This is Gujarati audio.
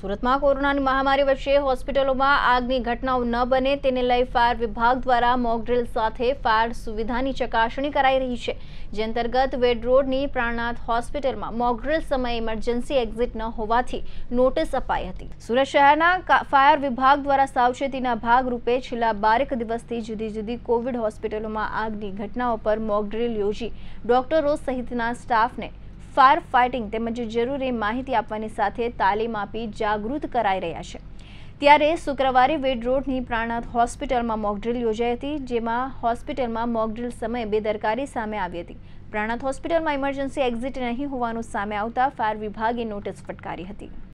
સુરતમાં કોરોનાની મહામારી વચ્ચે હોસ્પિટલોમાં આગની ઘટનાઓ ન બને તેને લઈ ફાયર વિભાગ દ્વારા મોકડ્રિલ સાથે ફાયર સુવિધાની ચકાસણી કરાઈ રહી છે જે અંતર્ગત વેડ રોડની પ્રાણનાથ હોસ્પિટલમાં મોકડ્રિલ સમયે ઇમરજન્સી એક્ઝિટ ન હોવાથી નોટિસ અપાઈ હતી સુરત શહેરના ફાયર વિભાગ દ્વારા સાવચેતીના ભાગરૂપે છેલ્લા બારેક દિવસથી જુદી જુદી કોવિડ હોસ્પિટલોમાં આગની ઘટનાઓ પર મોકડ્રિલ યોજી ડોક્ટરો સહિતના સ્ટાફને ફાયર ફાઇટિંગ તેમજ જરૂરી માહિતી આપવાની સાથે તાલીમ આપી જાગૃત કરાઈ રહ્યા છે ત્યારે શુક્રવારે વેડ રોડની પ્રાણનાથ હોસ્પિટલમાં મોકડ્રીલ યોજાઈ હતી જેમાં હોસ્પિટલમાં મોકડ્રીલ સમયે બેદરકારી સામે આવી હતી પ્રાણનાથ હોસ્પિટલમાં ઇમરજન્સી એક્ઝિટ નહીં હોવાનું સામે આવતા ફાયર વિભાગે નોટિસ ફટકારી હતી